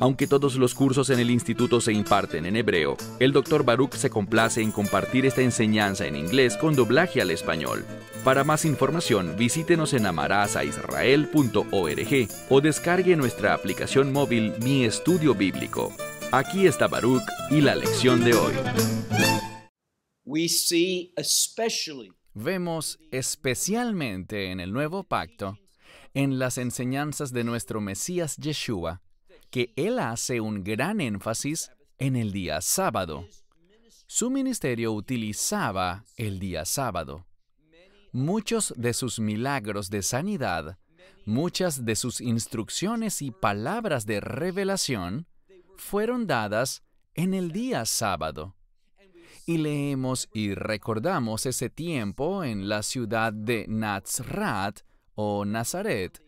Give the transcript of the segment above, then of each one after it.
Aunque todos los cursos en el instituto se imparten en hebreo, el Dr. Baruch se complace en compartir esta enseñanza en inglés con doblaje al español. Para más información, visítenos en amarazaisrael.org o descargue nuestra aplicación móvil Mi Estudio Bíblico. Aquí está Baruch y la lección de hoy. Vemos especialmente en el Nuevo Pacto, en las enseñanzas de nuestro Mesías Yeshua, que él hace un gran énfasis en el día sábado. Su ministerio utilizaba el día sábado. Muchos de sus milagros de sanidad, muchas de sus instrucciones y palabras de revelación fueron dadas en el día sábado. Y leemos y recordamos ese tiempo en la ciudad de Nazrat o Nazaret,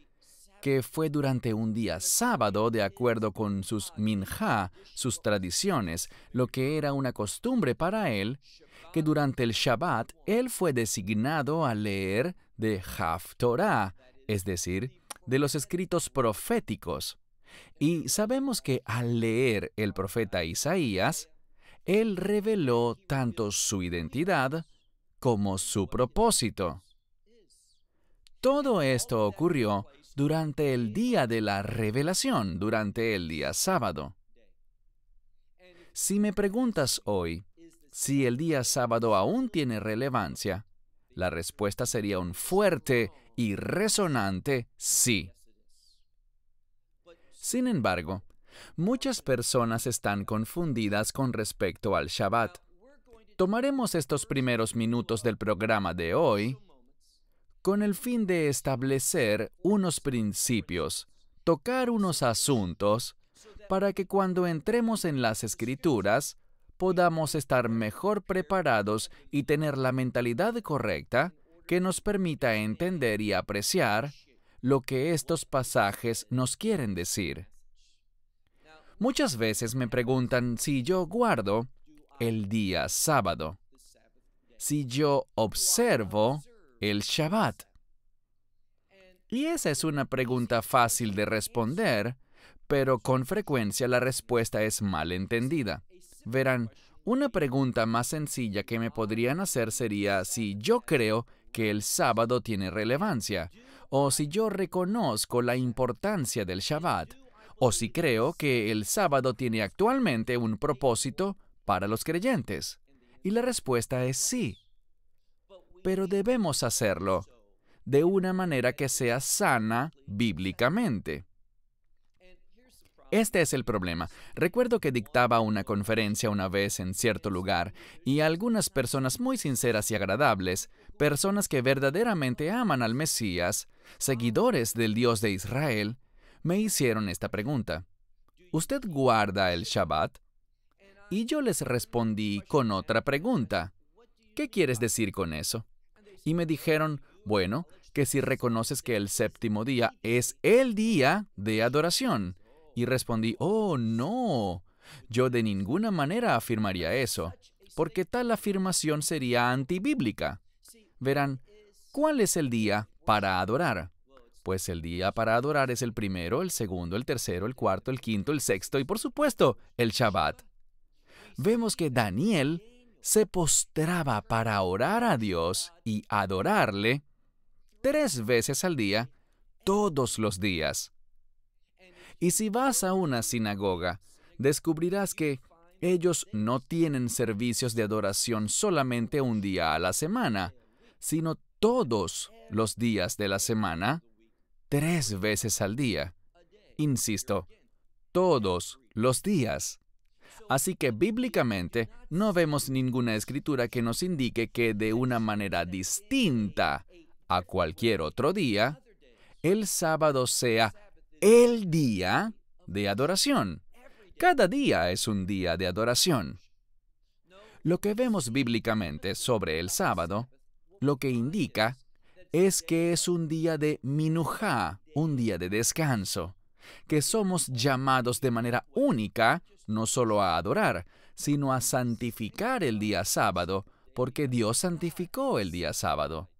que fue durante un día sábado, de acuerdo con sus minja, sus tradiciones, lo que era una costumbre para él, que durante el Shabbat él fue designado a leer de Haftorah, es decir, de los escritos proféticos. Y sabemos que al leer el profeta Isaías, él reveló tanto su identidad como su propósito. Todo esto ocurrió durante el día de la revelación, durante el día sábado. Si me preguntas hoy si el día sábado aún tiene relevancia, la respuesta sería un fuerte y resonante sí. Sin embargo, muchas personas están confundidas con respecto al Shabbat. Tomaremos estos primeros minutos del programa de hoy con el fin de establecer unos principios, tocar unos asuntos, para que cuando entremos en las escrituras podamos estar mejor preparados y tener la mentalidad correcta que nos permita entender y apreciar lo que estos pasajes nos quieren decir. Muchas veces me preguntan si yo guardo el día sábado, si yo observo el Shabbat? Y esa es una pregunta fácil de responder, pero con frecuencia la respuesta es mal entendida. Verán, una pregunta más sencilla que me podrían hacer sería si yo creo que el sábado tiene relevancia, o si yo reconozco la importancia del Shabbat, o si creo que el sábado tiene actualmente un propósito para los creyentes. Y la respuesta es sí pero debemos hacerlo de una manera que sea sana bíblicamente. Este es el problema. Recuerdo que dictaba una conferencia una vez en cierto lugar y algunas personas muy sinceras y agradables, personas que verdaderamente aman al Mesías, seguidores del Dios de Israel, me hicieron esta pregunta. ¿Usted guarda el Shabbat? Y yo les respondí con otra pregunta. ¿Qué quieres decir con eso? Y me dijeron, bueno, que si reconoces que el séptimo día es el día de adoración. Y respondí, oh, no, yo de ninguna manera afirmaría eso, porque tal afirmación sería antibíblica. Verán, ¿cuál es el día para adorar? Pues el día para adorar es el primero, el segundo, el tercero, el cuarto, el quinto, el sexto y por supuesto el Shabbat. Vemos que Daniel se postraba para orar a Dios y adorarle tres veces al día, todos los días. Y si vas a una sinagoga, descubrirás que ellos no tienen servicios de adoración solamente un día a la semana, sino todos los días de la semana, tres veces al día. Insisto, todos los días. Así que bíblicamente no vemos ninguna escritura que nos indique que de una manera distinta a cualquier otro día, el sábado sea el día de adoración. Cada día es un día de adoración. Lo que vemos bíblicamente sobre el sábado, lo que indica es que es un día de minujá, un día de descanso que somos llamados de manera única no solo a adorar, sino a santificar el día sábado, porque Dios santificó el día sábado.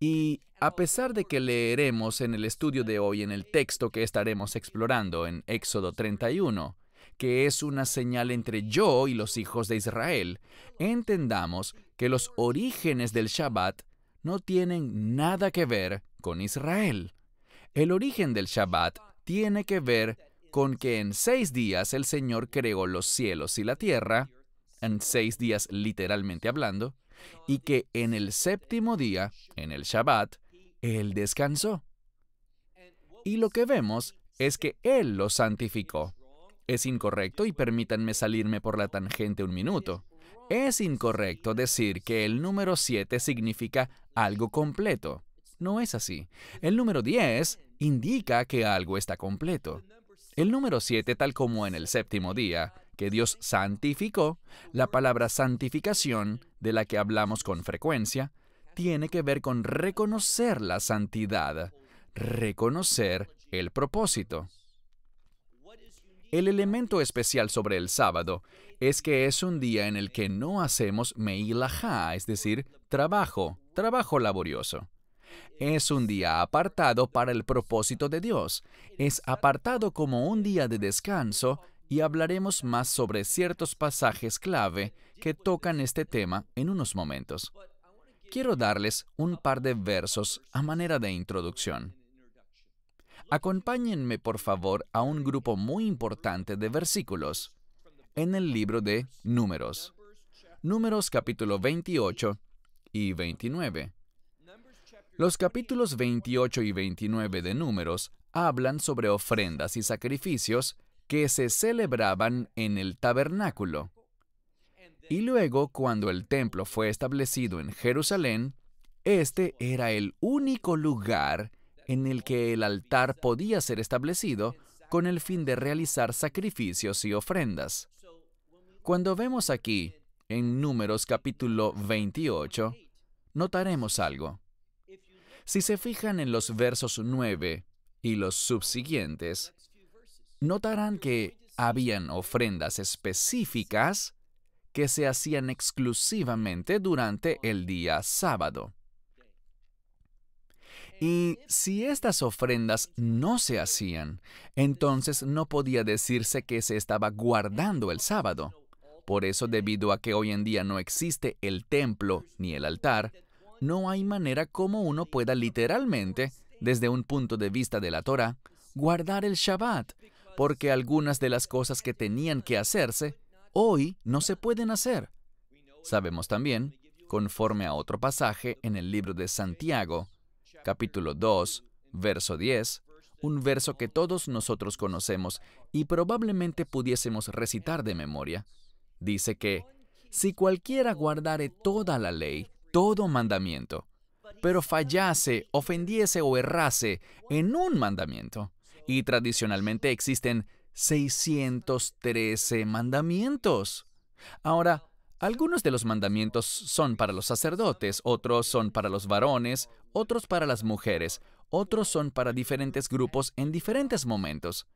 Y a pesar de que leeremos en el estudio de hoy, en el texto que estaremos explorando en Éxodo 31, que es una señal entre yo y los hijos de Israel, entendamos que los orígenes del Shabbat no tienen nada que ver con Israel. El origen del Shabbat tiene que ver con que en seis días el Señor creó los cielos y la tierra, en seis días literalmente hablando, y que en el séptimo día, en el Shabbat, Él descansó. Y lo que vemos es que Él lo santificó. Es incorrecto, y permítanme salirme por la tangente un minuto, es incorrecto decir que el número siete significa algo completo. No es así. El número 10 indica que algo está completo. El número 7, tal como en el séptimo día, que Dios santificó, la palabra santificación, de la que hablamos con frecuencia, tiene que ver con reconocer la santidad, reconocer el propósito. El elemento especial sobre el sábado es que es un día en el que no hacemos meilaha, es decir, trabajo, trabajo laborioso. Es un día apartado para el propósito de Dios. Es apartado como un día de descanso y hablaremos más sobre ciertos pasajes clave que tocan este tema en unos momentos. Quiero darles un par de versos a manera de introducción. Acompáñenme por favor a un grupo muy importante de versículos en el libro de Números. Números capítulo 28 y 29. Los capítulos 28 y 29 de Números hablan sobre ofrendas y sacrificios que se celebraban en el tabernáculo. Y luego, cuando el templo fue establecido en Jerusalén, este era el único lugar en el que el altar podía ser establecido con el fin de realizar sacrificios y ofrendas. Cuando vemos aquí, en Números capítulo 28, notaremos algo. Si se fijan en los versos 9 y los subsiguientes, notarán que habían ofrendas específicas que se hacían exclusivamente durante el día sábado. Y si estas ofrendas no se hacían, entonces no podía decirse que se estaba guardando el sábado. Por eso, debido a que hoy en día no existe el templo ni el altar, no hay manera como uno pueda literalmente, desde un punto de vista de la Torah, guardar el Shabbat, porque algunas de las cosas que tenían que hacerse hoy no se pueden hacer. Sabemos también, conforme a otro pasaje en el libro de Santiago, capítulo 2, verso 10, un verso que todos nosotros conocemos y probablemente pudiésemos recitar de memoria, dice que, si cualquiera guardare toda la ley, todo mandamiento, pero fallase, ofendiese o errase en un mandamiento. Y tradicionalmente existen 613 mandamientos. Ahora, algunos de los mandamientos son para los sacerdotes, otros son para los varones, otros para las mujeres, otros son para diferentes grupos en diferentes momentos.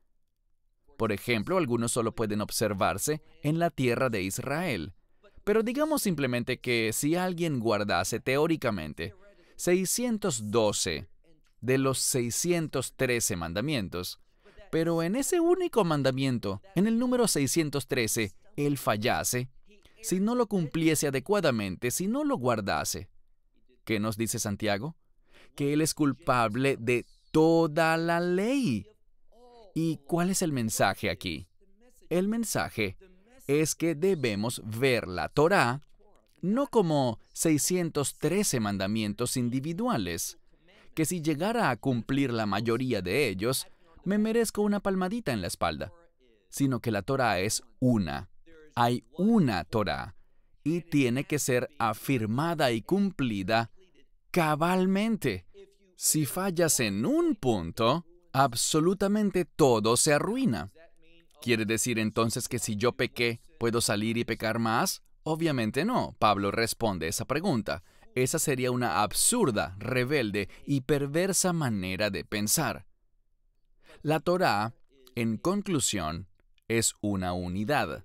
Por ejemplo, algunos solo pueden observarse en la tierra de Israel. Pero digamos simplemente que si alguien guardase teóricamente 612 de los 613 mandamientos, pero en ese único mandamiento, en el número 613, él fallase, si no lo cumpliese adecuadamente, si no lo guardase. ¿Qué nos dice Santiago? Que él es culpable de toda la ley. ¿Y cuál es el mensaje aquí? El mensaje es que debemos ver la Torá no como 613 mandamientos individuales, que si llegara a cumplir la mayoría de ellos, me merezco una palmadita en la espalda, sino que la Torá es una. Hay una Torá y tiene que ser afirmada y cumplida cabalmente. Si fallas en un punto, absolutamente todo se arruina. ¿Quiere decir entonces que si yo pequé, puedo salir y pecar más? Obviamente no. Pablo responde esa pregunta. Esa sería una absurda, rebelde y perversa manera de pensar. La Torá, en conclusión, es una unidad.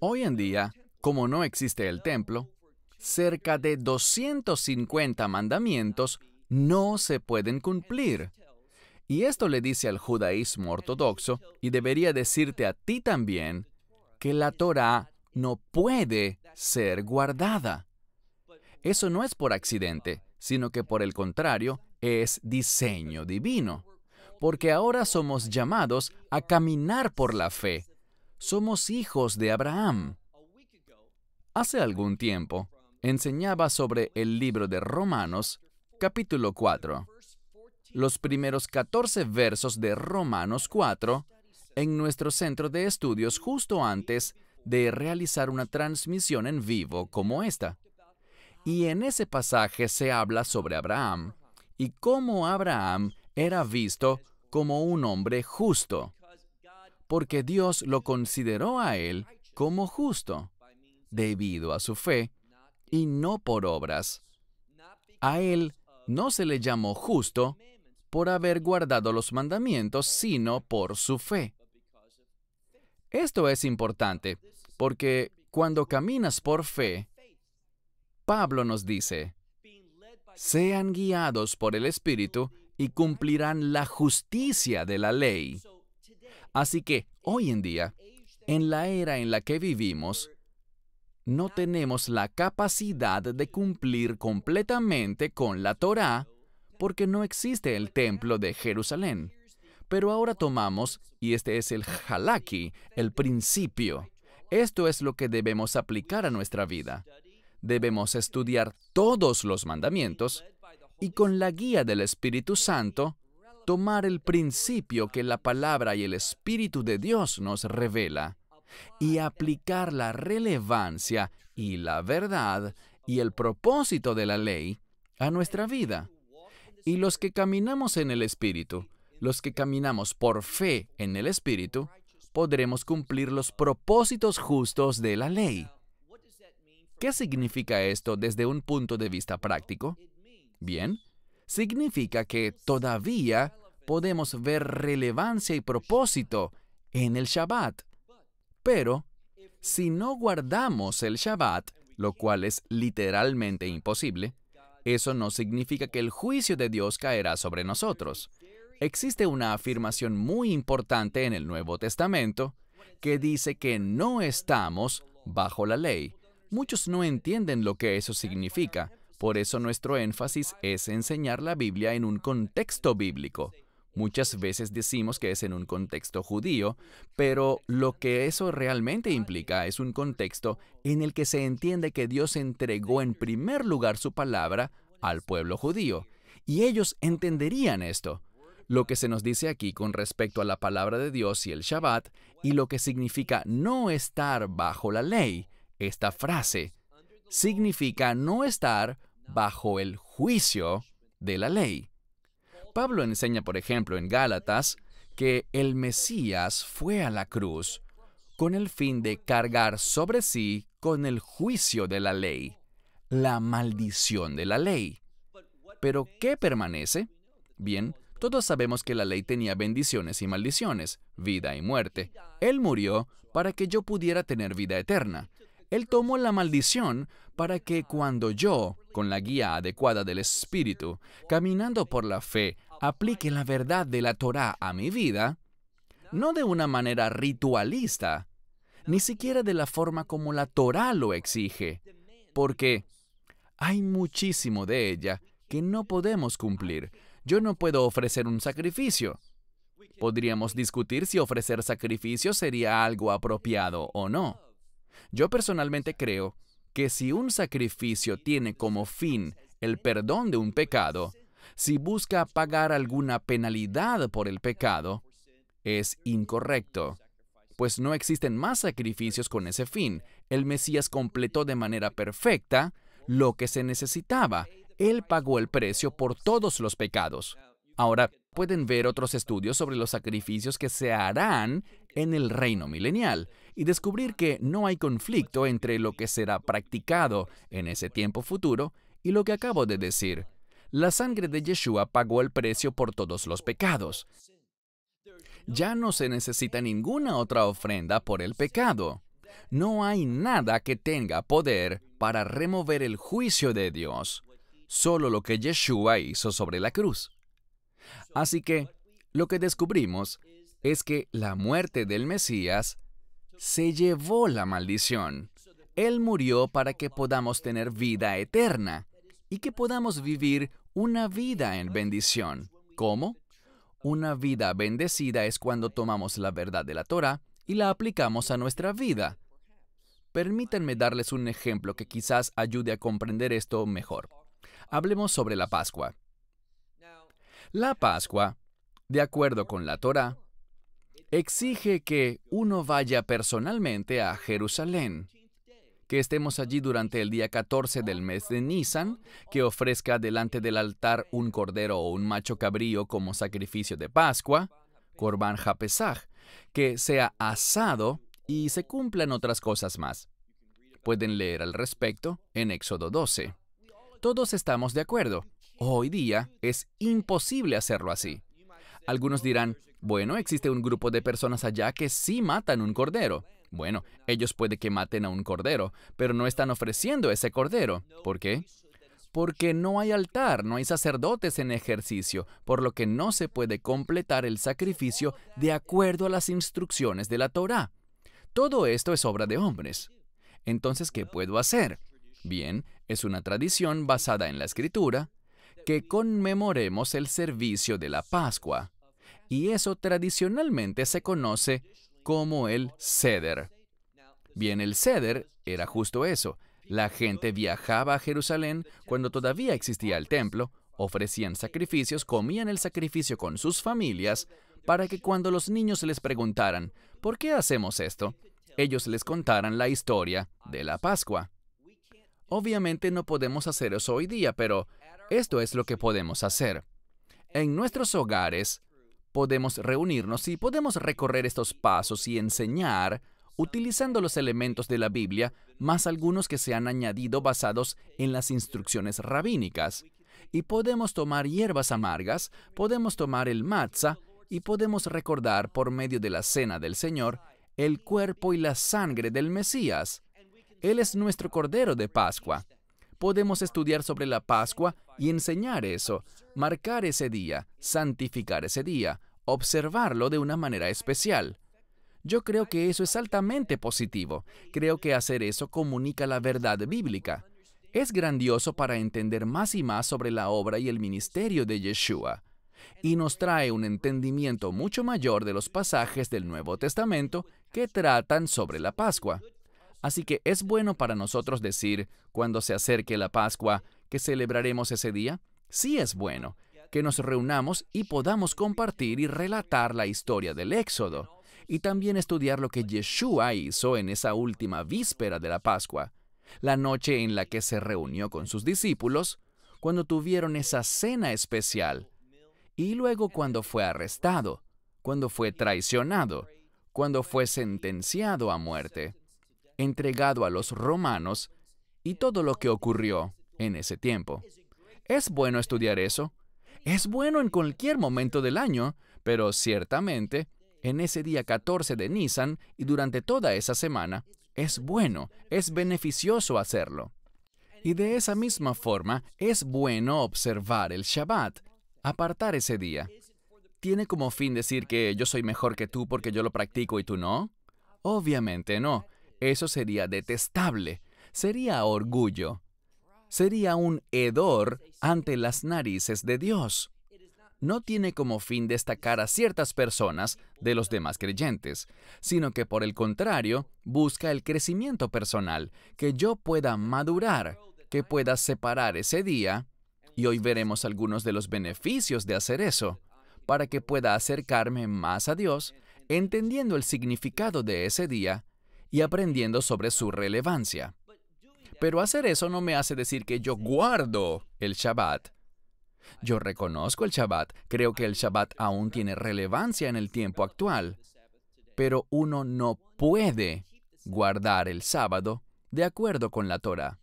Hoy en día, como no existe el templo, cerca de 250 mandamientos no se pueden cumplir. Y esto le dice al judaísmo ortodoxo, y debería decirte a ti también, que la Torah no puede ser guardada. Eso no es por accidente, sino que por el contrario, es diseño divino. Porque ahora somos llamados a caminar por la fe. Somos hijos de Abraham. Hace algún tiempo, enseñaba sobre el libro de Romanos, capítulo 4 los primeros 14 versos de Romanos 4 en nuestro centro de estudios justo antes de realizar una transmisión en vivo como esta. Y en ese pasaje se habla sobre Abraham y cómo Abraham era visto como un hombre justo, porque Dios lo consideró a él como justo, debido a su fe y no por obras. A él no se le llamó justo por haber guardado los mandamientos, sino por su fe. Esto es importante, porque cuando caminas por fe, Pablo nos dice, sean guiados por el Espíritu y cumplirán la justicia de la ley. Así que hoy en día, en la era en la que vivimos, no tenemos la capacidad de cumplir completamente con la Torá porque no existe el templo de Jerusalén. Pero ahora tomamos, y este es el halaki, el principio. Esto es lo que debemos aplicar a nuestra vida. Debemos estudiar todos los mandamientos y con la guía del Espíritu Santo, tomar el principio que la palabra y el Espíritu de Dios nos revela y aplicar la relevancia y la verdad y el propósito de la ley a nuestra vida. Y los que caminamos en el Espíritu, los que caminamos por fe en el Espíritu, podremos cumplir los propósitos justos de la ley. ¿Qué significa esto desde un punto de vista práctico? Bien, significa que todavía podemos ver relevancia y propósito en el Shabbat. Pero, si no guardamos el Shabbat, lo cual es literalmente imposible, eso no significa que el juicio de Dios caerá sobre nosotros. Existe una afirmación muy importante en el Nuevo Testamento que dice que no estamos bajo la ley. Muchos no entienden lo que eso significa, por eso nuestro énfasis es enseñar la Biblia en un contexto bíblico. Muchas veces decimos que es en un contexto judío, pero lo que eso realmente implica es un contexto en el que se entiende que Dios entregó en primer lugar su palabra al pueblo judío, y ellos entenderían esto. Lo que se nos dice aquí con respecto a la palabra de Dios y el Shabbat, y lo que significa no estar bajo la ley, esta frase, significa no estar bajo el juicio de la ley. Pablo enseña, por ejemplo, en Gálatas, que el Mesías fue a la cruz con el fin de cargar sobre sí con el juicio de la ley, la maldición de la ley. Pero ¿qué permanece? Bien, todos sabemos que la ley tenía bendiciones y maldiciones, vida y muerte. Él murió para que yo pudiera tener vida eterna. Él tomó la maldición para que cuando yo, con la guía adecuada del Espíritu, caminando por la fe, aplique la verdad de la Torá a mi vida, no de una manera ritualista, ni siquiera de la forma como la Torá lo exige, porque hay muchísimo de ella que no podemos cumplir. Yo no puedo ofrecer un sacrificio. Podríamos discutir si ofrecer sacrificio sería algo apropiado o no. Yo personalmente creo que si un sacrificio tiene como fin el perdón de un pecado, si busca pagar alguna penalidad por el pecado, es incorrecto, pues no existen más sacrificios con ese fin. El Mesías completó de manera perfecta lo que se necesitaba. Él pagó el precio por todos los pecados. Ahora, pueden ver otros estudios sobre los sacrificios que se harán en el reino milenial y descubrir que no hay conflicto entre lo que será practicado en ese tiempo futuro y lo que acabo de decir. La sangre de Yeshua pagó el precio por todos los pecados. Ya no se necesita ninguna otra ofrenda por el pecado. No hay nada que tenga poder para remover el juicio de Dios, solo lo que Yeshua hizo sobre la cruz. Así que, lo que descubrimos es que la muerte del Mesías se llevó la maldición. Él murió para que podamos tener vida eterna y que podamos vivir una vida en bendición. ¿Cómo? Una vida bendecida es cuando tomamos la verdad de la Torah y la aplicamos a nuestra vida. Permítanme darles un ejemplo que quizás ayude a comprender esto mejor. Hablemos sobre la Pascua. La Pascua, de acuerdo con la Torah, exige que uno vaya personalmente a Jerusalén, que estemos allí durante el día 14 del mes de Nisan, que ofrezca delante del altar un cordero o un macho cabrío como sacrificio de Pascua, Corban Japesaj, que sea asado y se cumplan otras cosas más. Pueden leer al respecto en Éxodo 12. Todos estamos de acuerdo. Hoy día es imposible hacerlo así. Algunos dirán, bueno, existe un grupo de personas allá que sí matan un cordero. Bueno, ellos puede que maten a un cordero, pero no están ofreciendo ese cordero. ¿Por qué? Porque no hay altar, no hay sacerdotes en ejercicio, por lo que no se puede completar el sacrificio de acuerdo a las instrucciones de la Torah. Todo esto es obra de hombres. Entonces, ¿qué puedo hacer? Bien, es una tradición basada en la escritura que conmemoremos el servicio de la Pascua y eso tradicionalmente se conoce como el ceder. Bien, el ceder era justo eso. La gente viajaba a Jerusalén cuando todavía existía el templo, ofrecían sacrificios, comían el sacrificio con sus familias, para que cuando los niños les preguntaran, ¿por qué hacemos esto? Ellos les contaran la historia de la Pascua. Obviamente no podemos hacer eso hoy día, pero esto es lo que podemos hacer. En nuestros hogares, podemos reunirnos y podemos recorrer estos pasos y enseñar utilizando los elementos de la Biblia, más algunos que se han añadido basados en las instrucciones rabínicas. Y podemos tomar hierbas amargas, podemos tomar el matza, y podemos recordar por medio de la cena del Señor el cuerpo y la sangre del Mesías. Él es nuestro Cordero de Pascua podemos estudiar sobre la Pascua y enseñar eso, marcar ese día, santificar ese día, observarlo de una manera especial. Yo creo que eso es altamente positivo. Creo que hacer eso comunica la verdad bíblica. Es grandioso para entender más y más sobre la obra y el ministerio de Yeshua. Y nos trae un entendimiento mucho mayor de los pasajes del Nuevo Testamento que tratan sobre la Pascua. Así que es bueno para nosotros decir, cuando se acerque la Pascua, que celebraremos ese día. Sí es bueno que nos reunamos y podamos compartir y relatar la historia del Éxodo, y también estudiar lo que Yeshua hizo en esa última víspera de la Pascua, la noche en la que se reunió con sus discípulos, cuando tuvieron esa cena especial, y luego cuando fue arrestado, cuando fue traicionado, cuando fue sentenciado a muerte entregado a los romanos y todo lo que ocurrió en ese tiempo. Es bueno estudiar eso. Es bueno en cualquier momento del año, pero ciertamente en ese día 14 de Nisan y durante toda esa semana, es bueno, es beneficioso hacerlo. Y de esa misma forma, es bueno observar el Shabbat, apartar ese día. ¿Tiene como fin decir que yo soy mejor que tú porque yo lo practico y tú no? Obviamente no. Eso sería detestable, sería orgullo, sería un hedor ante las narices de Dios. No tiene como fin destacar a ciertas personas de los demás creyentes, sino que por el contrario busca el crecimiento personal, que yo pueda madurar, que pueda separar ese día, y hoy veremos algunos de los beneficios de hacer eso, para que pueda acercarme más a Dios, entendiendo el significado de ese día y aprendiendo sobre su relevancia. Pero hacer eso no me hace decir que yo guardo el Shabbat. Yo reconozco el Shabbat, creo que el Shabbat aún tiene relevancia en el tiempo actual, pero uno no puede guardar el sábado de acuerdo con la Torah.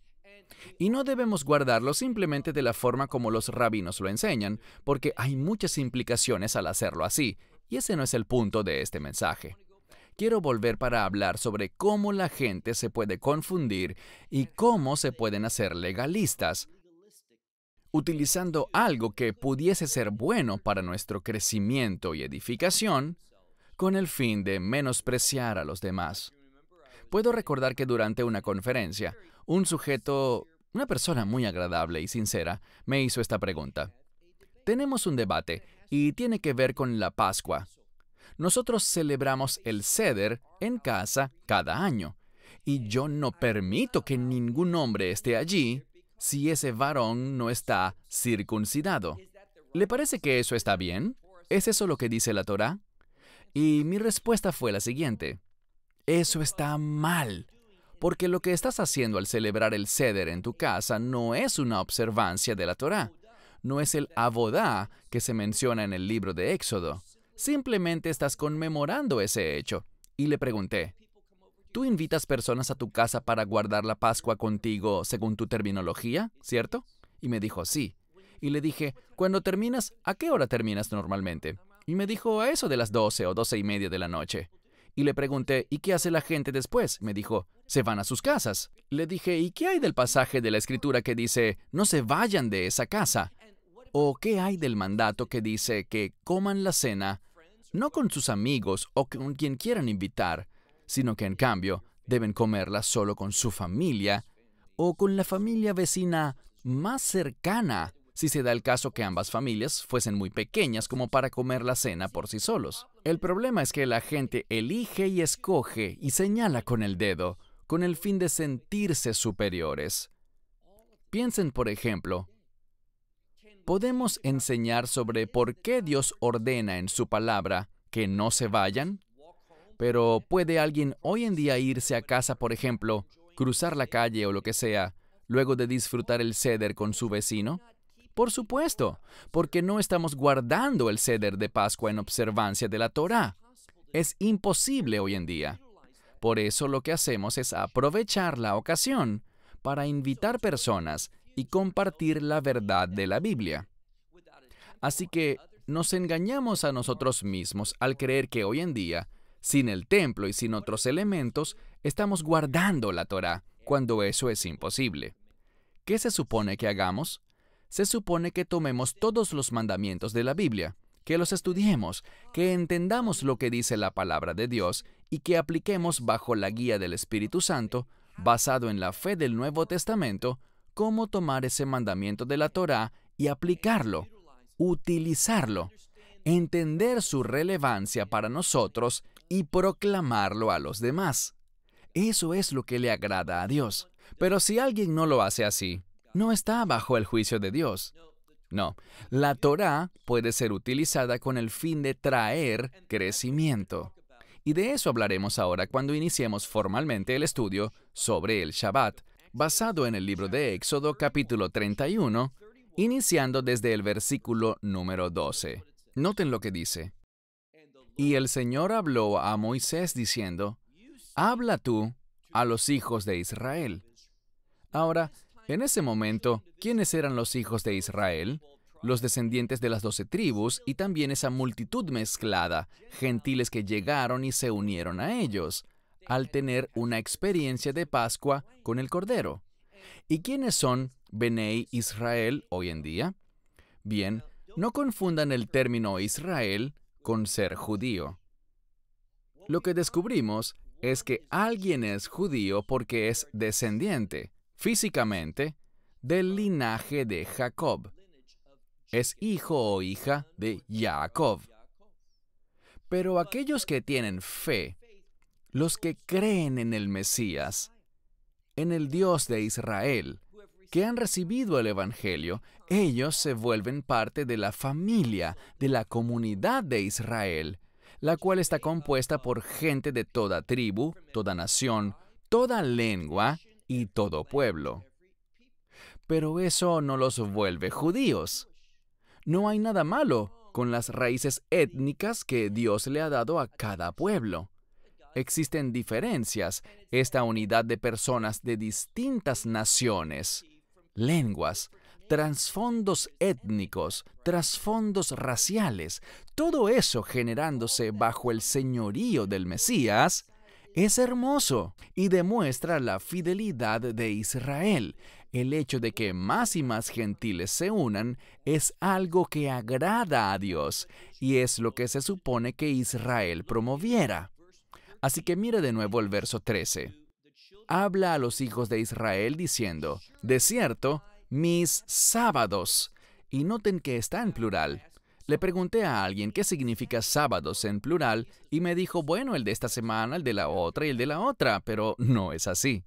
Y no debemos guardarlo simplemente de la forma como los rabinos lo enseñan, porque hay muchas implicaciones al hacerlo así, y ese no es el punto de este mensaje quiero volver para hablar sobre cómo la gente se puede confundir y cómo se pueden hacer legalistas, utilizando algo que pudiese ser bueno para nuestro crecimiento y edificación, con el fin de menospreciar a los demás. Puedo recordar que durante una conferencia, un sujeto, una persona muy agradable y sincera, me hizo esta pregunta. Tenemos un debate y tiene que ver con la Pascua. Nosotros celebramos el ceder en casa cada año y yo no permito que ningún hombre esté allí si ese varón no está circuncidado. ¿Le parece que eso está bien? ¿Es eso lo que dice la Torá? Y mi respuesta fue la siguiente. Eso está mal, porque lo que estás haciendo al celebrar el ceder en tu casa no es una observancia de la Torá, no es el avodá que se menciona en el libro de Éxodo. Simplemente estás conmemorando ese hecho. Y le pregunté, ¿tú invitas personas a tu casa para guardar la Pascua contigo según tu terminología, cierto? Y me dijo, sí. Y le dije, cuando terminas, ¿a qué hora terminas normalmente? Y me dijo, a eso de las 12 o doce y media de la noche. Y le pregunté, ¿y qué hace la gente después? Me dijo, se van a sus casas. Le dije, ¿y qué hay del pasaje de la escritura que dice, no se vayan de esa casa? ¿O qué hay del mandato que dice que coman la cena no con sus amigos o con quien quieran invitar, sino que en cambio deben comerla solo con su familia o con la familia vecina más cercana, si se da el caso que ambas familias fuesen muy pequeñas como para comer la cena por sí solos. El problema es que la gente elige y escoge y señala con el dedo, con el fin de sentirse superiores. Piensen, por ejemplo, podemos enseñar sobre por qué Dios ordena en su palabra que no se vayan? Pero ¿puede alguien hoy en día irse a casa, por ejemplo, cruzar la calle o lo que sea, luego de disfrutar el ceder con su vecino? Por supuesto, porque no estamos guardando el ceder de Pascua en observancia de la Torá. Es imposible hoy en día. Por eso lo que hacemos es aprovechar la ocasión para invitar personas y compartir la verdad de la Biblia. Así que nos engañamos a nosotros mismos al creer que hoy en día, sin el templo y sin otros elementos, estamos guardando la Torá, cuando eso es imposible. ¿Qué se supone que hagamos? Se supone que tomemos todos los mandamientos de la Biblia, que los estudiemos, que entendamos lo que dice la palabra de Dios y que apliquemos bajo la guía del Espíritu Santo, basado en la fe del Nuevo Testamento, cómo tomar ese mandamiento de la Torá y aplicarlo, utilizarlo, entender su relevancia para nosotros y proclamarlo a los demás. Eso es lo que le agrada a Dios. Pero si alguien no lo hace así, no está bajo el juicio de Dios. No, la Torá puede ser utilizada con el fin de traer crecimiento. Y de eso hablaremos ahora cuando iniciemos formalmente el estudio sobre el Shabbat, basado en el libro de Éxodo capítulo 31, iniciando desde el versículo número 12. Noten lo que dice. Y el Señor habló a Moisés diciendo, Habla tú a los hijos de Israel. Ahora, en ese momento, ¿quiénes eran los hijos de Israel? Los descendientes de las doce tribus y también esa multitud mezclada, gentiles que llegaron y se unieron a ellos al tener una experiencia de Pascua con el Cordero. ¿Y quiénes son Benei Israel hoy en día? Bien, no confundan el término Israel con ser judío. Lo que descubrimos es que alguien es judío porque es descendiente, físicamente, del linaje de Jacob. Es hijo o hija de Jacob. Pero aquellos que tienen fe los que creen en el Mesías, en el Dios de Israel, que han recibido el Evangelio, ellos se vuelven parte de la familia, de la comunidad de Israel, la cual está compuesta por gente de toda tribu, toda nación, toda lengua y todo pueblo. Pero eso no los vuelve judíos. No hay nada malo con las raíces étnicas que Dios le ha dado a cada pueblo existen diferencias, esta unidad de personas de distintas naciones, lenguas, trasfondos étnicos, trasfondos raciales, todo eso generándose bajo el señorío del Mesías, es hermoso y demuestra la fidelidad de Israel. El hecho de que más y más gentiles se unan es algo que agrada a Dios y es lo que se supone que Israel promoviera. Así que mire de nuevo el verso 13. Habla a los hijos de Israel diciendo, de cierto, mis sábados. Y noten que está en plural. Le pregunté a alguien qué significa sábados en plural y me dijo, bueno, el de esta semana, el de la otra y el de la otra, pero no es así.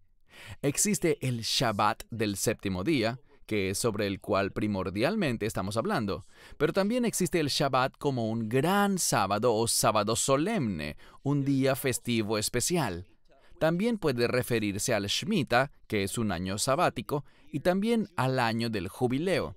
Existe el Shabbat del séptimo día, que es sobre el cual primordialmente estamos hablando. Pero también existe el Shabbat como un gran sábado o sábado solemne, un día festivo especial. También puede referirse al Shemitah, que es un año sabático, y también al año del jubileo.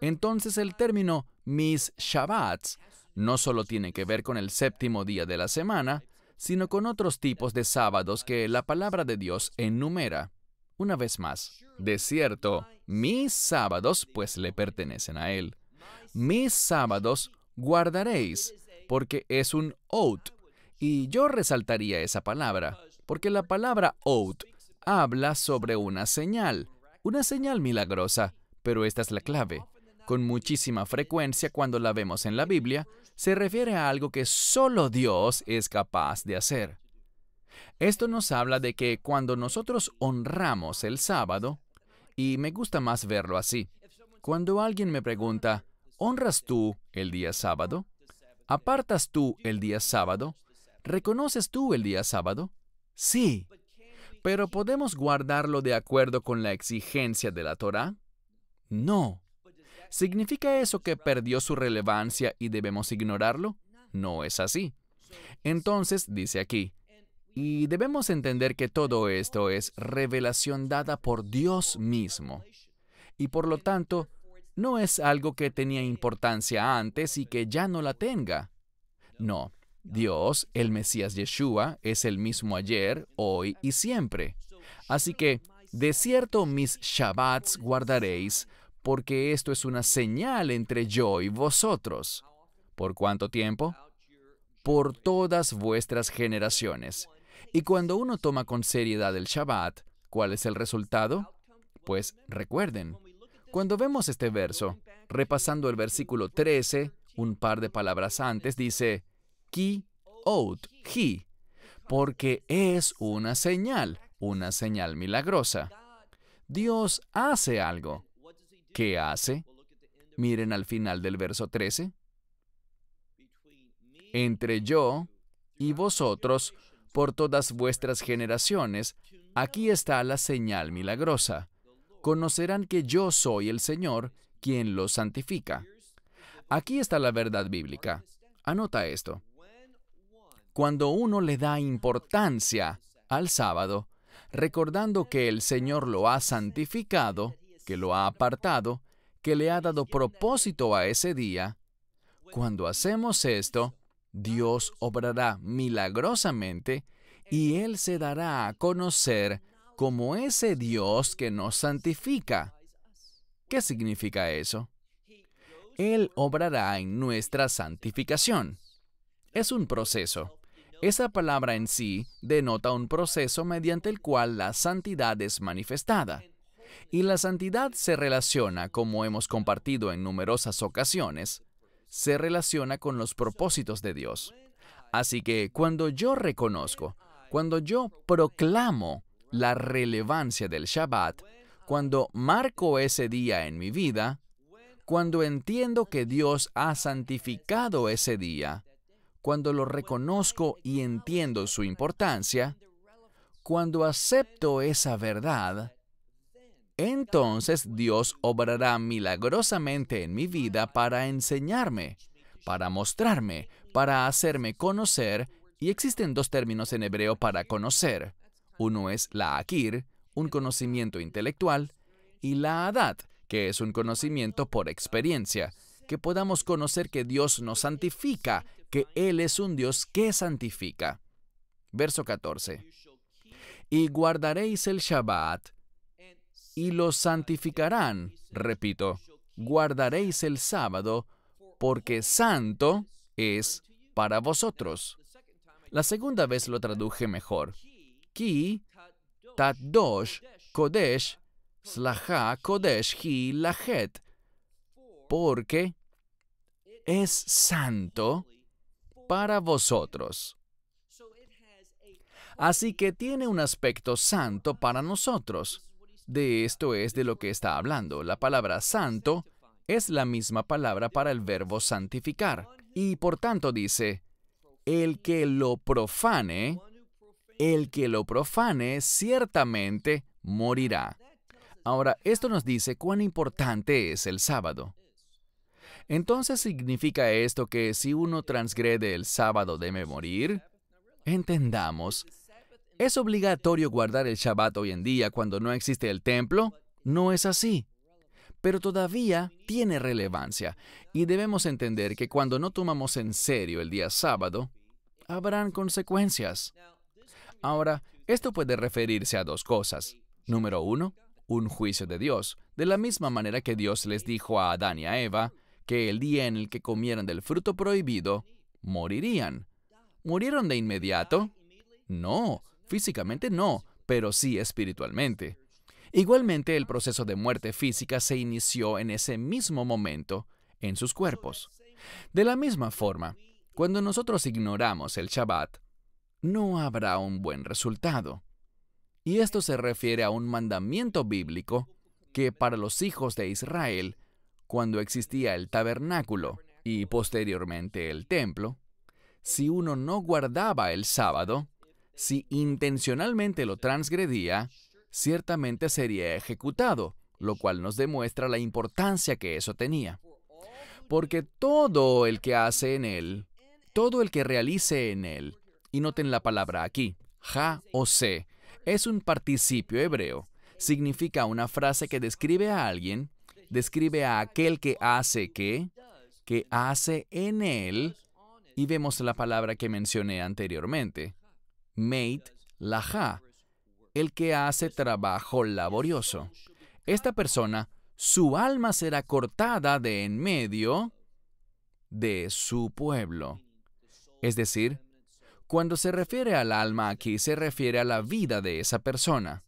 Entonces el término mis Shabbats no solo tiene que ver con el séptimo día de la semana, sino con otros tipos de sábados que la palabra de Dios enumera. Una vez más, de cierto, mis sábados pues le pertenecen a Él. Mis sábados guardaréis, porque es un out Y yo resaltaría esa palabra, porque la palabra out habla sobre una señal, una señal milagrosa, pero esta es la clave. Con muchísima frecuencia cuando la vemos en la Biblia, se refiere a algo que solo Dios es capaz de hacer. Esto nos habla de que cuando nosotros honramos el sábado, y me gusta más verlo así, cuando alguien me pregunta, ¿honras tú el día sábado? ¿Apartas tú el día sábado? ¿Reconoces tú el día sábado? Sí. ¿Pero podemos guardarlo de acuerdo con la exigencia de la Torá? No. ¿Significa eso que perdió su relevancia y debemos ignorarlo? No es así. Entonces, dice aquí, y debemos entender que todo esto es revelación dada por Dios mismo. Y por lo tanto, no es algo que tenía importancia antes y que ya no la tenga. No, Dios, el Mesías Yeshua, es el mismo ayer, hoy y siempre. Así que, de cierto mis Shabbats guardaréis, porque esto es una señal entre yo y vosotros. ¿Por cuánto tiempo? Por todas vuestras generaciones. Y cuando uno toma con seriedad el Shabbat, ¿cuál es el resultado? Pues recuerden, cuando vemos este verso, repasando el versículo 13, un par de palabras antes, dice, Ki out, hi, porque es una señal, una señal milagrosa. Dios hace algo. ¿Qué hace? Miren al final del verso 13. Entre yo y vosotros por todas vuestras generaciones, aquí está la señal milagrosa. Conocerán que yo soy el Señor, quien los santifica. Aquí está la verdad bíblica. Anota esto. Cuando uno le da importancia al sábado, recordando que el Señor lo ha santificado, que lo ha apartado, que le ha dado propósito a ese día, cuando hacemos esto, Dios obrará milagrosamente y Él se dará a conocer como ese Dios que nos santifica. ¿Qué significa eso? Él obrará en nuestra santificación. Es un proceso. Esa palabra en sí denota un proceso mediante el cual la santidad es manifestada. Y la santidad se relaciona, como hemos compartido en numerosas ocasiones, se relaciona con los propósitos de Dios. Así que cuando yo reconozco, cuando yo proclamo la relevancia del Shabbat, cuando marco ese día en mi vida, cuando entiendo que Dios ha santificado ese día, cuando lo reconozco y entiendo su importancia, cuando acepto esa verdad, entonces Dios obrará milagrosamente en mi vida para enseñarme, para mostrarme, para hacerme conocer, y existen dos términos en hebreo para conocer. Uno es la akir, un conocimiento intelectual, y la adat, que es un conocimiento por experiencia, que podamos conocer que Dios nos santifica, que Él es un Dios que santifica. Verso 14. Y guardaréis el Shabbat y lo santificarán. Repito, guardaréis el sábado porque santo es para vosotros. La segunda vez lo traduje mejor. Ki, Tadosh, Kodesh, Slaha, Kodesh, Hi, Lahet. Porque es santo para vosotros. Así que tiene un aspecto santo para nosotros. De esto es de lo que está hablando. La palabra santo es la misma palabra para el verbo santificar. Y por tanto dice, el que lo profane, el que lo profane ciertamente morirá. Ahora, esto nos dice cuán importante es el sábado. Entonces significa esto que si uno transgrede el sábado debe morir. Entendamos, ¿Es obligatorio guardar el Shabbat hoy en día cuando no existe el templo? No es así. Pero todavía tiene relevancia y debemos entender que cuando no tomamos en serio el día sábado, habrán consecuencias. Ahora, esto puede referirse a dos cosas. Número uno, un juicio de Dios, de la misma manera que Dios les dijo a Adán y a Eva que el día en el que comieran del fruto prohibido, morirían. ¿Murieron de inmediato? No, Físicamente no, pero sí espiritualmente. Igualmente, el proceso de muerte física se inició en ese mismo momento en sus cuerpos. De la misma forma, cuando nosotros ignoramos el Shabbat, no habrá un buen resultado. Y esto se refiere a un mandamiento bíblico que para los hijos de Israel, cuando existía el tabernáculo y posteriormente el templo, si uno no guardaba el sábado, si intencionalmente lo transgredía, ciertamente sería ejecutado, lo cual nos demuestra la importancia que eso tenía. Porque todo el que hace en él, todo el que realice en él, y noten la palabra aquí, ja o se, es un participio hebreo, significa una frase que describe a alguien, describe a aquel que hace qué, que hace en él, y vemos la palabra que mencioné anteriormente, Meit Laha, el que hace trabajo laborioso. Esta persona, su alma será cortada de en medio de su pueblo. Es decir, cuando se refiere al alma aquí, se refiere a la vida de esa persona,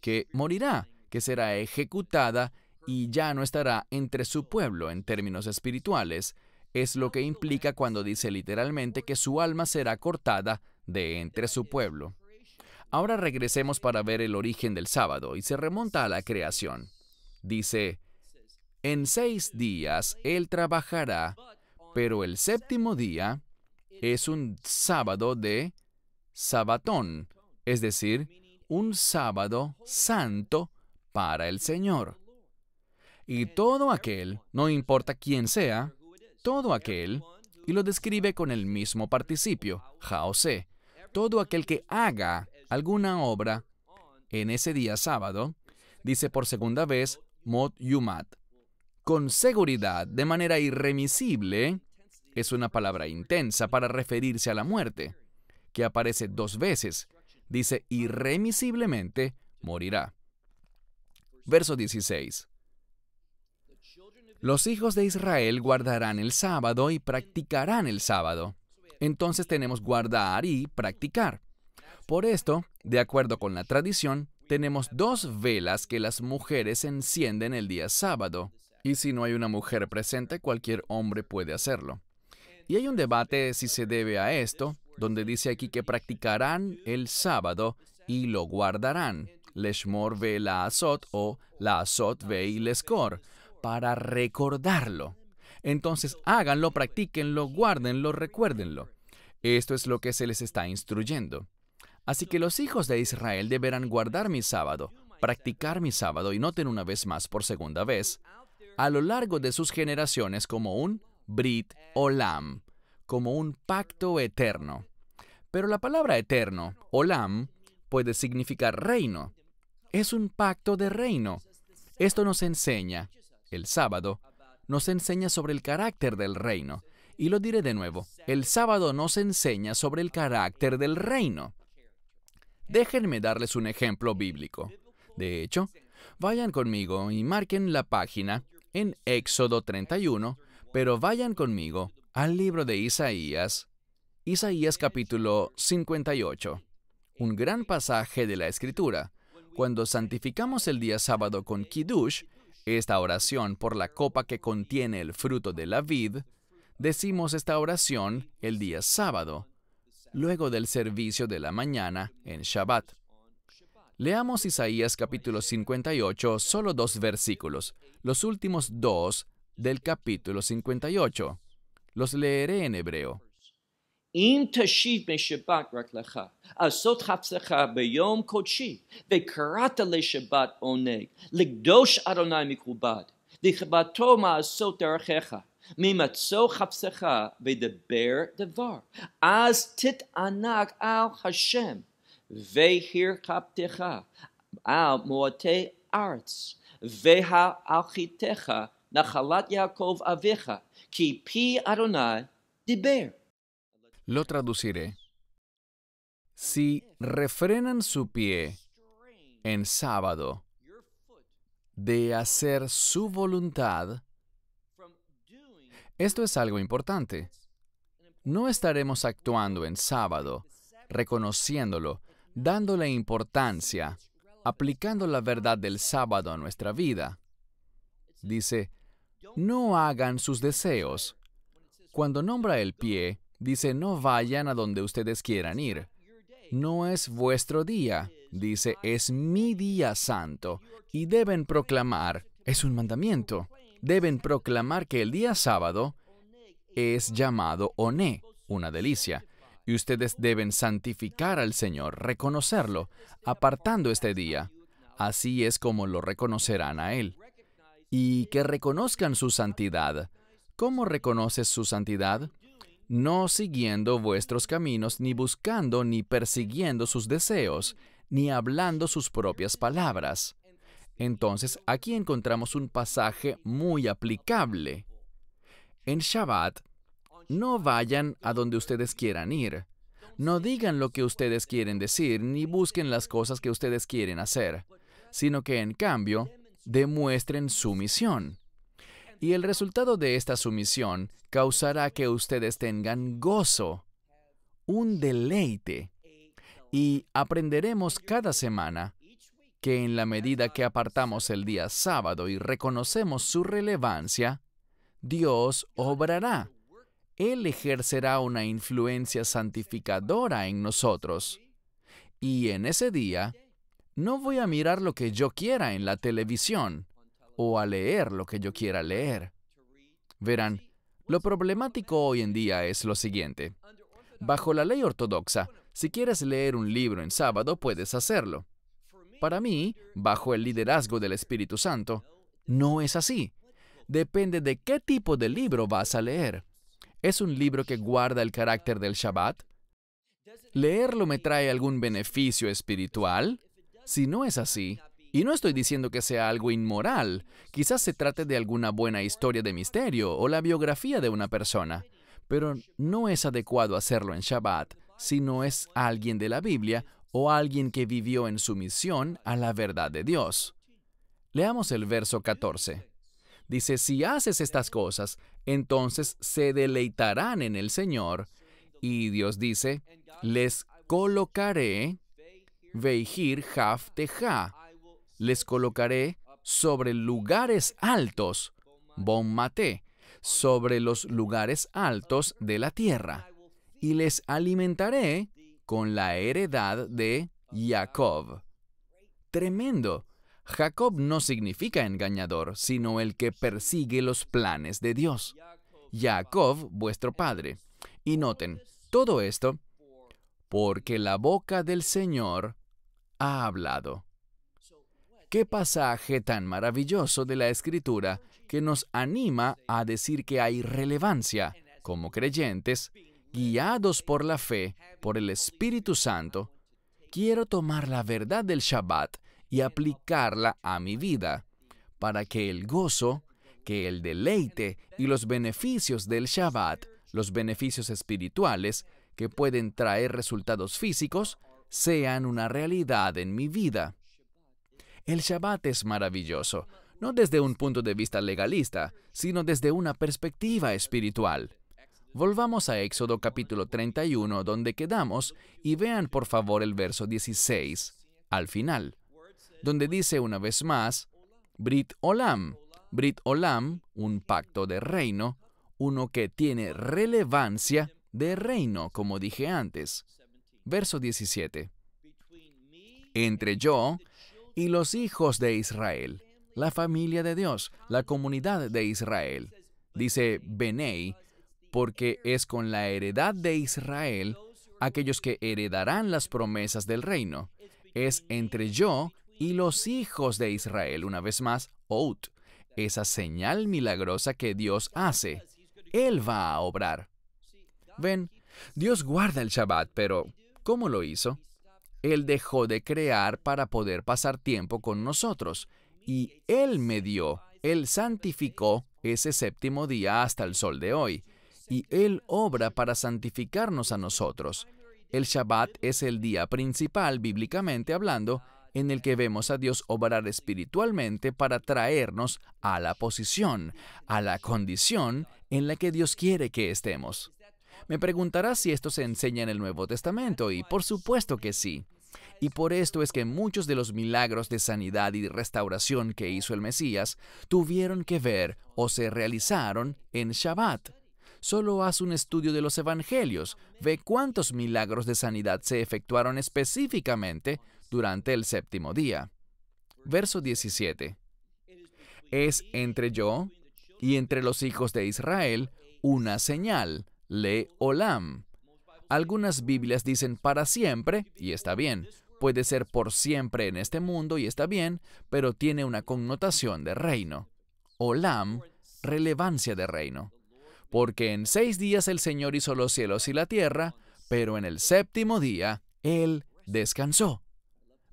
que morirá, que será ejecutada y ya no estará entre su pueblo en términos espirituales. Es lo que implica cuando dice literalmente que su alma será cortada de entre su pueblo. Ahora regresemos para ver el origen del sábado y se remonta a la creación. Dice, en seis días él trabajará, pero el séptimo día es un sábado de sabatón, es decir, un sábado santo para el Señor. Y todo aquel, no importa quién sea, todo aquel, y lo describe con el mismo participio, jaose, todo aquel que haga alguna obra en ese día sábado, dice por segunda vez, Mot Yumat. Con seguridad, de manera irremisible, es una palabra intensa para referirse a la muerte, que aparece dos veces. Dice irremisiblemente, morirá. Verso 16. Los hijos de Israel guardarán el sábado y practicarán el sábado. Entonces tenemos guardar y practicar. Por esto, de acuerdo con la tradición, tenemos dos velas que las mujeres encienden el día sábado, y si no hay una mujer presente, cualquier hombre puede hacerlo. Y hay un debate si se debe a esto, donde dice aquí que practicarán el sábado y lo guardarán. Leshmor ve la azot o la azot ve y lescor, para recordarlo. Entonces háganlo, practíquenlo, guárdenlo, recuérdenlo. Esto es lo que se les está instruyendo. Así que los hijos de Israel deberán guardar mi sábado, practicar mi sábado y noten una vez más por segunda vez, a lo largo de sus generaciones como un Brit Olam, como un pacto eterno. Pero la palabra eterno, Olam, puede significar reino. Es un pacto de reino. Esto nos enseña, el sábado, nos enseña sobre el carácter del reino. Y lo diré de nuevo, el sábado nos enseña sobre el carácter del reino. Déjenme darles un ejemplo bíblico. De hecho, vayan conmigo y marquen la página en Éxodo 31, pero vayan conmigo al libro de Isaías, Isaías capítulo 58, un gran pasaje de la Escritura. Cuando santificamos el día sábado con Kiddush, esta oración por la copa que contiene el fruto de la vid, decimos esta oración el día sábado, luego del servicio de la mañana en Shabbat. Leamos Isaías capítulo 58, solo dos versículos, los últimos dos del capítulo 58. Los leeré en hebreo. אם תשיב משבת רק לך, עשות חפצך ביום קודשי, וקראת לשבת עונג, לקדוש אדוני מכובד, לכבדתו מעשות דרכך, ממצוא חפצך ודבר דבר, אז תתענק על השם, והרחבתך על מועטי ארץ, והאחיתך נחלת יעקב אביך, כי פי אדוני דיבר. Lo traduciré. Si refrenan su pie en sábado de hacer su voluntad, esto es algo importante. No estaremos actuando en sábado, reconociéndolo, dándole importancia, aplicando la verdad del sábado a nuestra vida. Dice, no hagan sus deseos. Cuando nombra el pie, Dice, no vayan a donde ustedes quieran ir. No es vuestro día, dice, es mi día santo. Y deben proclamar, es un mandamiento, deben proclamar que el día sábado es llamado Oné, una delicia. Y ustedes deben santificar al Señor, reconocerlo, apartando este día. Así es como lo reconocerán a Él. Y que reconozcan su santidad. ¿Cómo reconoces su santidad? no siguiendo vuestros caminos, ni buscando ni persiguiendo sus deseos, ni hablando sus propias palabras. Entonces aquí encontramos un pasaje muy aplicable. En Shabbat, no vayan a donde ustedes quieran ir. No digan lo que ustedes quieren decir, ni busquen las cosas que ustedes quieren hacer, sino que en cambio demuestren su misión. Y el resultado de esta sumisión causará que ustedes tengan gozo, un deleite. Y aprenderemos cada semana que en la medida que apartamos el día sábado y reconocemos su relevancia, Dios obrará. Él ejercerá una influencia santificadora en nosotros. Y en ese día, no voy a mirar lo que yo quiera en la televisión o a leer lo que yo quiera leer. Verán, lo problemático hoy en día es lo siguiente. Bajo la ley ortodoxa, si quieres leer un libro en sábado, puedes hacerlo. Para mí, bajo el liderazgo del Espíritu Santo, no es así. Depende de qué tipo de libro vas a leer. ¿Es un libro que guarda el carácter del Shabbat? ¿Leerlo me trae algún beneficio espiritual? Si no es así, y no estoy diciendo que sea algo inmoral, quizás se trate de alguna buena historia de misterio o la biografía de una persona, pero no es adecuado hacerlo en Shabbat si no es alguien de la Biblia o alguien que vivió en sumisión a la verdad de Dios. Leamos el verso 14. Dice, si haces estas cosas, entonces se deleitarán en el Señor. Y Dios dice, les colocaré veijir haf les colocaré sobre lugares altos, bom maté, sobre los lugares altos de la tierra, y les alimentaré con la heredad de Jacob. Tremendo. Jacob no significa engañador, sino el que persigue los planes de Dios. Jacob, vuestro padre. Y noten, todo esto, porque la boca del Señor ha hablado. Qué pasaje tan maravilloso de la Escritura que nos anima a decir que hay relevancia, como creyentes, guiados por la fe, por el Espíritu Santo. Quiero tomar la verdad del Shabbat y aplicarla a mi vida, para que el gozo, que el deleite y los beneficios del Shabbat, los beneficios espirituales, que pueden traer resultados físicos, sean una realidad en mi vida. El Shabbat es maravilloso, no desde un punto de vista legalista, sino desde una perspectiva espiritual. Volvamos a Éxodo capítulo 31, donde quedamos, y vean por favor el verso 16, al final, donde dice una vez más, Brit Olam, Brit Olam, un pacto de reino, uno que tiene relevancia de reino, como dije antes. Verso 17. Entre yo y los hijos de Israel, la familia de Dios, la comunidad de Israel. Dice Benei, porque es con la heredad de Israel aquellos que heredarán las promesas del reino. Es entre yo y los hijos de Israel, una vez más, Out, esa señal milagrosa que Dios hace. Él va a obrar. Ven, Dios guarda el Shabbat, pero ¿cómo lo hizo? Él dejó de crear para poder pasar tiempo con nosotros. Y Él me dio, Él santificó ese séptimo día hasta el sol de hoy. Y Él obra para santificarnos a nosotros. El Shabbat es el día principal, bíblicamente hablando, en el que vemos a Dios obrar espiritualmente para traernos a la posición, a la condición en la que Dios quiere que estemos. Me preguntarás si esto se enseña en el Nuevo Testamento y por supuesto que sí. Y por esto es que muchos de los milagros de sanidad y restauración que hizo el Mesías tuvieron que ver o se realizaron en Shabbat. Solo haz un estudio de los evangelios, ve cuántos milagros de sanidad se efectuaron específicamente durante el séptimo día. Verso 17. Es entre yo y entre los hijos de Israel una señal, le olam. Algunas Biblias dicen para siempre, y está bien. Puede ser por siempre en este mundo, y está bien, pero tiene una connotación de reino. Olam, relevancia de reino. Porque en seis días el Señor hizo los cielos y la tierra, pero en el séptimo día Él descansó.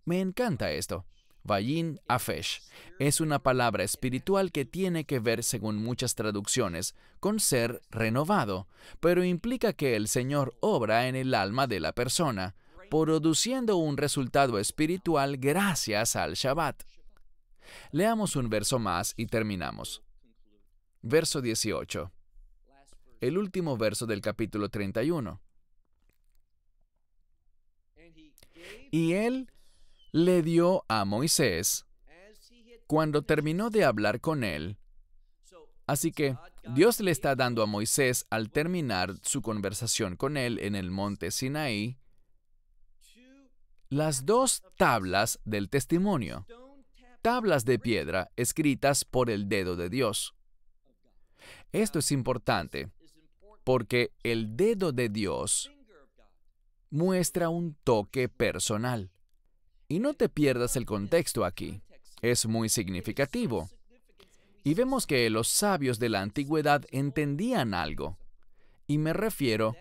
Me encanta esto. Vayin Afesh es una palabra espiritual que tiene que ver, según muchas traducciones, con ser renovado, pero implica que el Señor obra en el alma de la persona, produciendo un resultado espiritual gracias al Shabbat. Leamos un verso más y terminamos. Verso 18. El último verso del capítulo 31. Y él le dio a Moisés cuando terminó de hablar con él. Así que Dios le está dando a Moisés al terminar su conversación con él en el monte Sinaí las dos tablas del testimonio, tablas de piedra escritas por el dedo de Dios. Esto es importante porque el dedo de Dios muestra un toque personal. Y no te pierdas el contexto aquí. Es muy significativo. Y vemos que los sabios de la antigüedad entendían algo. Y me refiero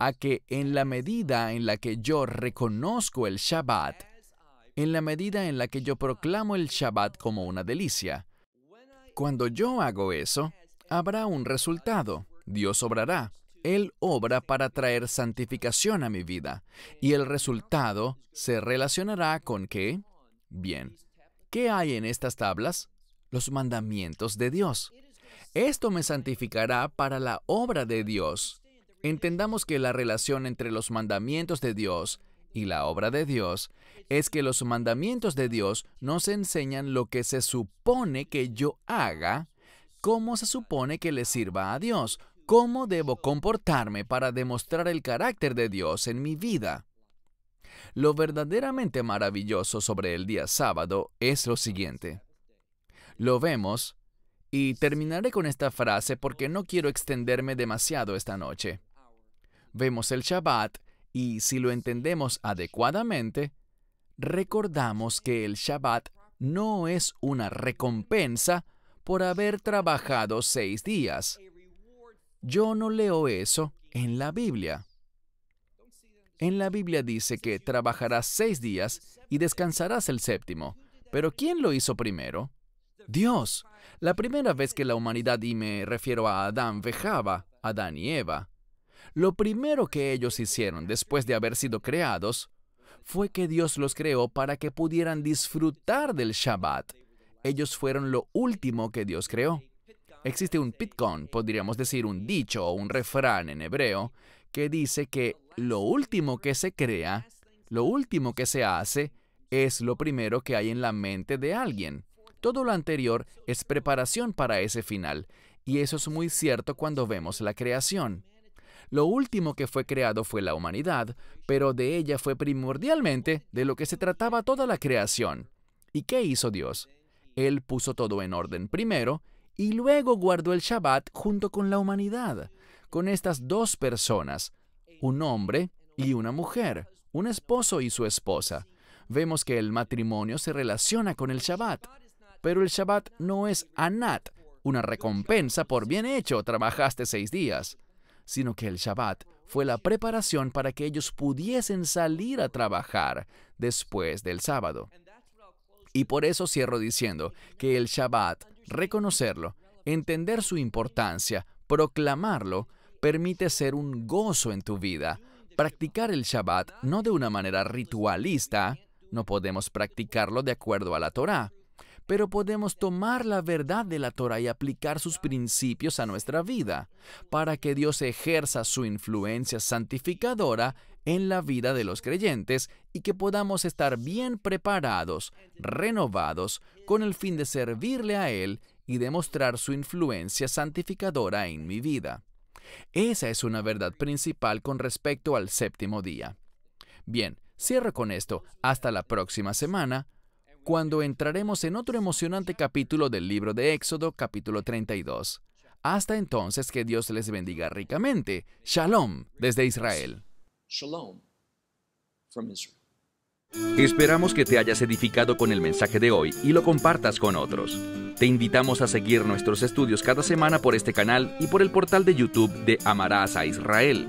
a que en la medida en la que yo reconozco el Shabbat, en la medida en la que yo proclamo el Shabbat como una delicia, cuando yo hago eso, habrá un resultado. Dios obrará. Él obra para traer santificación a mi vida y el resultado se relacionará con qué? Bien. ¿Qué hay en estas tablas? Los mandamientos de Dios. Esto me santificará para la obra de Dios. Entendamos que la relación entre los mandamientos de Dios y la obra de Dios es que los mandamientos de Dios nos enseñan lo que se supone que yo haga, cómo se supone que le sirva a Dios, ¿Cómo debo comportarme para demostrar el carácter de Dios en mi vida? Lo verdaderamente maravilloso sobre el día sábado es lo siguiente. Lo vemos, y terminaré con esta frase porque no quiero extenderme demasiado esta noche. Vemos el Shabbat y si lo entendemos adecuadamente, recordamos que el Shabbat no es una recompensa por haber trabajado seis días, yo no leo eso en la Biblia. En la Biblia dice que trabajarás seis días y descansarás el séptimo. Pero ¿quién lo hizo primero? Dios. La primera vez que la humanidad, y me refiero a Adán, vejaba, Adán y Eva, lo primero que ellos hicieron después de haber sido creados fue que Dios los creó para que pudieran disfrutar del Shabbat. Ellos fueron lo último que Dios creó. Existe un pitcon, podríamos decir un dicho o un refrán en hebreo, que dice que lo último que se crea, lo último que se hace, es lo primero que hay en la mente de alguien. Todo lo anterior es preparación para ese final, y eso es muy cierto cuando vemos la creación. Lo último que fue creado fue la humanidad, pero de ella fue primordialmente de lo que se trataba toda la creación. ¿Y qué hizo Dios? Él puso todo en orden primero y luego guardó el Shabbat junto con la humanidad, con estas dos personas, un hombre y una mujer, un esposo y su esposa. Vemos que el matrimonio se relaciona con el Shabbat, pero el Shabbat no es anat, una recompensa por bien hecho, trabajaste seis días, sino que el Shabbat fue la preparación para que ellos pudiesen salir a trabajar después del sábado. Y por eso cierro diciendo que el Shabbat Reconocerlo, entender su importancia, proclamarlo, permite ser un gozo en tu vida. Practicar el Shabbat no de una manera ritualista, no podemos practicarlo de acuerdo a la Torá, pero podemos tomar la verdad de la Torá y aplicar sus principios a nuestra vida, para que Dios ejerza su influencia santificadora en la vida de los creyentes y que podamos estar bien preparados, renovados, con el fin de servirle a Él y demostrar su influencia santificadora en mi vida. Esa es una verdad principal con respecto al séptimo día. Bien, cierro con esto. Hasta la próxima semana, cuando entraremos en otro emocionante capítulo del libro de Éxodo, capítulo 32. Hasta entonces, que Dios les bendiga ricamente. Shalom desde Israel shalom from Israel. Esperamos que te hayas edificado con el mensaje de hoy y lo compartas con otros. Te invitamos a seguir nuestros estudios cada semana por este canal y por el portal de YouTube de Amarás a Israel.